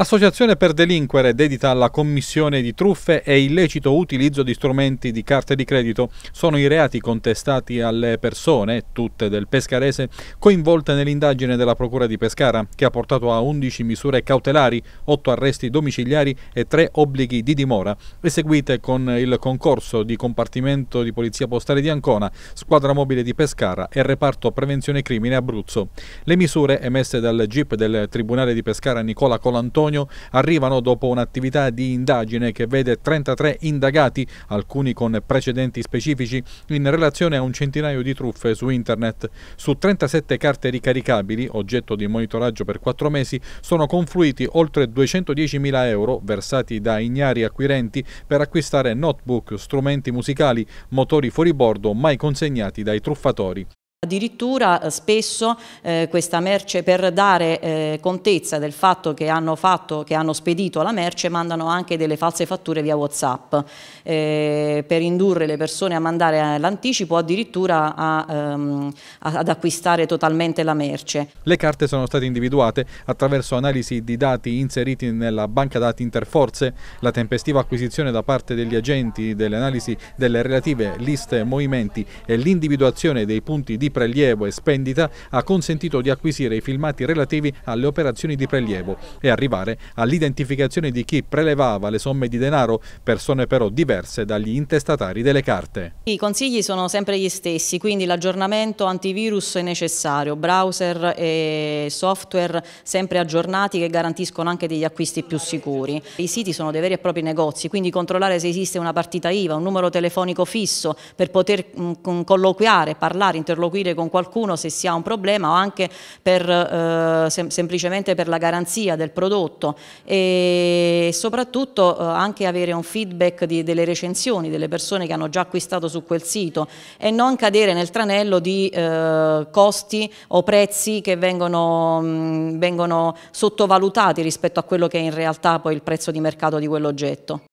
Associazione per delinquere dedita alla commissione di truffe e illecito utilizzo di strumenti di carte di credito sono i reati contestati alle persone, tutte del pescarese, coinvolte nell'indagine della Procura di Pescara, che ha portato a 11 misure cautelari, 8 arresti domiciliari e 3 obblighi di dimora, eseguite con il concorso di Compartimento di Polizia Postale di Ancona, Squadra Mobile di Pescara e Reparto Prevenzione Crimine Abruzzo. Le misure emesse dal GIP del Tribunale di Pescara Nicola Colantoni Antonio arrivano dopo un'attività di indagine che vede 33 indagati, alcuni con precedenti specifici, in relazione a un centinaio di truffe su internet. Su 37 carte ricaricabili, oggetto di monitoraggio per 4 mesi, sono confluiti oltre 210.000 euro versati da ignari acquirenti per acquistare notebook, strumenti musicali, motori fuoribordo mai consegnati dai truffatori. Addirittura eh, spesso eh, questa merce per dare eh, contezza del fatto che hanno, fatto che hanno spedito la merce mandano anche delle false fatture via Whatsapp eh, per indurre le persone a mandare l'anticipo o addirittura a, ehm, ad acquistare totalmente la merce. Le carte sono state individuate attraverso analisi di dati inseriti nella banca dati interforze. La tempestiva acquisizione da parte degli agenti delle analisi delle relative liste movimenti e l'individuazione dei punti di di prelievo e spendita ha consentito di acquisire i filmati relativi alle operazioni di prelievo e arrivare all'identificazione di chi prelevava le somme di denaro, persone però diverse dagli intestatari delle carte. I consigli sono sempre gli stessi, quindi l'aggiornamento antivirus è necessario, browser e software sempre aggiornati che garantiscono anche degli acquisti più sicuri. I siti sono dei veri e propri negozi, quindi controllare se esiste una partita IVA, un numero telefonico fisso per poter mm, colloquiare, parlare, interloquire seguire con qualcuno se si ha un problema o anche per, eh, sem semplicemente per la garanzia del prodotto e soprattutto eh, anche avere un feedback di, delle recensioni delle persone che hanno già acquistato su quel sito e non cadere nel tranello di eh, costi o prezzi che vengono, mh, mm, vengono sottovalutati rispetto a quello che è in realtà poi il prezzo di mercato di quell'oggetto.